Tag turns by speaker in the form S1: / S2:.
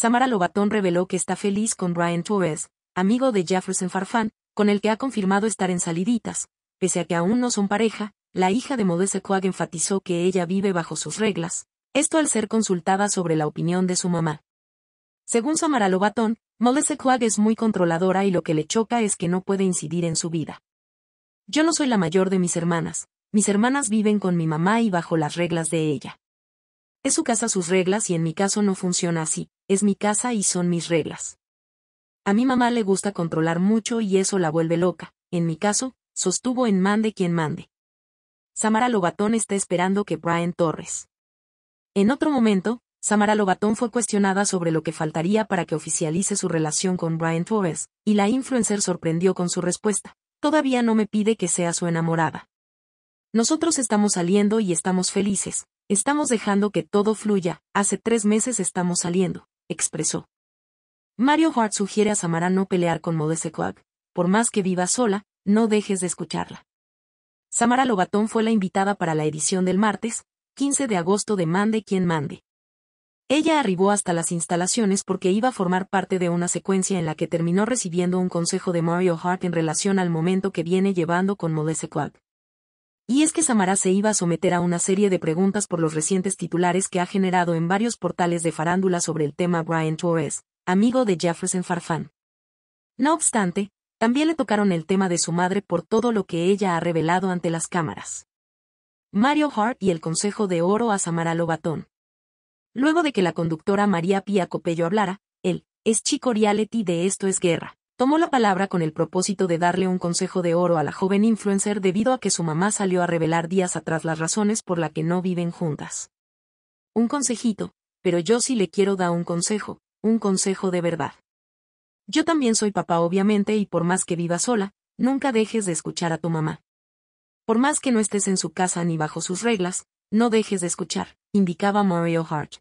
S1: Samara Lobatón reveló que está feliz con Brian Torres, amigo de Jefferson Farfán, con el que ha confirmado estar en saliditas. Pese a que aún no son pareja, la hija de Modese Quag enfatizó que ella vive bajo sus reglas, esto al ser consultada sobre la opinión de su mamá. Según Samara Lobatón, Modese Quag es muy controladora y lo que le choca es que no puede incidir en su vida. Yo no soy la mayor de mis hermanas, mis hermanas viven con mi mamá y bajo las reglas de ella su casa sus reglas y en mi caso no funciona así, es mi casa y son mis reglas. A mi mamá le gusta controlar mucho y eso la vuelve loca, en mi caso, sostuvo en mande quien mande. Samara Lobatón está esperando que Brian Torres. En otro momento, Samara Lobatón fue cuestionada sobre lo que faltaría para que oficialice su relación con Brian Torres, y la influencer sorprendió con su respuesta. Todavía no me pide que sea su enamorada. Nosotros estamos saliendo y estamos felices, Estamos dejando que todo fluya, hace tres meses estamos saliendo, expresó. Mario Hart sugiere a Samara no pelear con Modese Quag, por más que viva sola, no dejes de escucharla. Samara Lobatón fue la invitada para la edición del martes, 15 de agosto de Mande quien mande. Ella arribó hasta las instalaciones porque iba a formar parte de una secuencia en la que terminó recibiendo un consejo de Mario Hart en relación al momento que viene llevando con Modese y es que Samara se iba a someter a una serie de preguntas por los recientes titulares que ha generado en varios portales de farándula sobre el tema Brian Torres, amigo de Jefferson Farfán. No obstante, también le tocaron el tema de su madre por todo lo que ella ha revelado ante las cámaras. Mario Hart y el Consejo de Oro a Samara Lobatón. Luego de que la conductora María Pía Copello hablara, él, es chico reality de Esto es Guerra tomó la palabra con el propósito de darle un consejo de oro a la joven influencer debido a que su mamá salió a revelar días atrás las razones por las que no viven juntas. Un consejito, pero yo sí le quiero dar un consejo, un consejo de verdad. Yo también soy papá obviamente y por más que viva sola, nunca dejes de escuchar a tu mamá. Por más que no estés en su casa ni bajo sus reglas, no dejes de escuchar, indicaba Mario Hart.